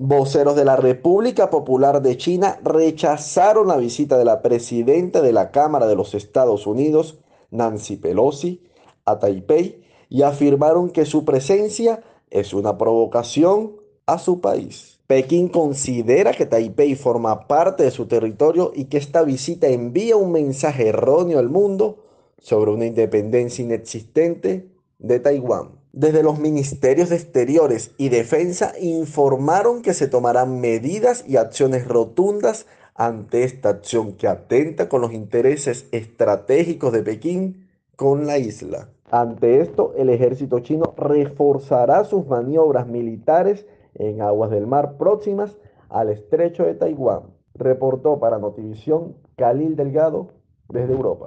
Voceros de la República Popular de China rechazaron la visita de la presidenta de la Cámara de los Estados Unidos, Nancy Pelosi, a Taipei y afirmaron que su presencia es una provocación a su país. Pekín considera que Taipei forma parte de su territorio y que esta visita envía un mensaje erróneo al mundo sobre una independencia inexistente de Taiwán. Desde los ministerios de Exteriores y Defensa informaron que se tomarán medidas y acciones rotundas ante esta acción que atenta con los intereses estratégicos de Pekín con la isla. Ante esto, el ejército chino reforzará sus maniobras militares en aguas del mar próximas al estrecho de Taiwán, reportó para Notivisión Khalil Delgado desde Europa.